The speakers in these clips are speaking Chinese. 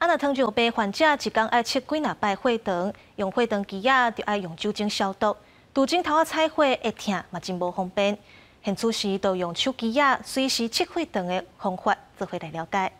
啊，若糖尿病患者一天爱吃几若摆血糖，用血糖机啊，就爱用酒精消毒。杜金头啊，采血会疼，嘛真无方便，现初时都用手机啊，随时测血糖的方法做起来了解。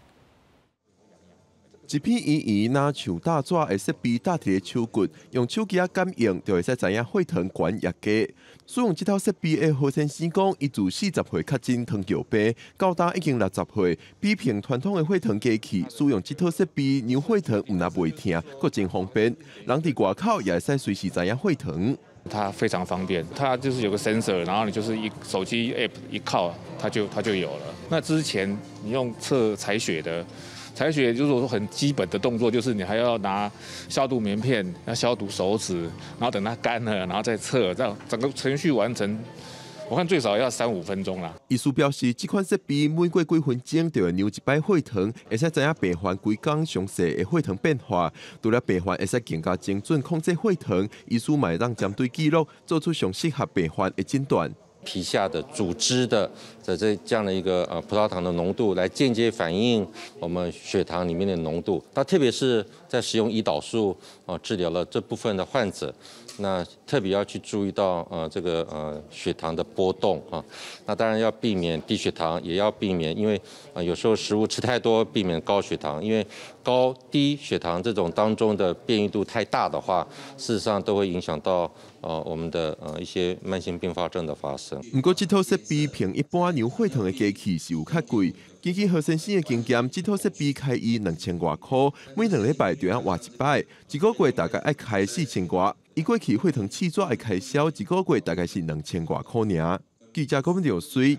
一片医院拿像大纸的设备搭伫的手骨，用手机啊感应，就会使知影血糖管一低。使用这套设备的何先生讲，伊自四十岁确诊糖尿病，到达已经六十岁，比评传统的血糖机器，使用这套设备，让血糖唔那袂疼，搁真方便。人伫外口也会使随时知影血糖。它非常方便，它就是有个 sensor，然后你就是一手机 app 一靠，它就它就有了。那之前你用测采血的？采血就是我说很基本的动作，就是你还要拿消毒棉片，要消毒手指，然后等它干了，然后再测，这样整个程序完成，我看最少要三五分钟啦。医书表示，这款设备每个月分钟都一摆血糖，会使知影病患硅钢详细的血糖变化，除了病患会使更加精准控制血糖，医书可会让针对记录做出上适合病患的诊断。皮下的组织的在这这样的一个呃葡萄糖的浓度来间接反映我们血糖里面的浓度。那特别是在使用胰岛素啊治疗了这部分的患者，那特别要去注意到呃这个呃血糖的波动啊。那当然要避免低血糖，也要避免因为啊有时候食物吃太多避免高血糖，因为高低血糖这种当中的变异度太大的话，事实上都会影响到呃我们的呃一些慢性并发症的发生。唔过即套设备平一般牛血糖诶机器是有较贵根据何先生诶经验即套设备开伊两千外箍每两礼拜着要换一摆一个月大概要开四千外伊过去血糖厕纸诶开销一个月大概是两千外箍尔记者讲着水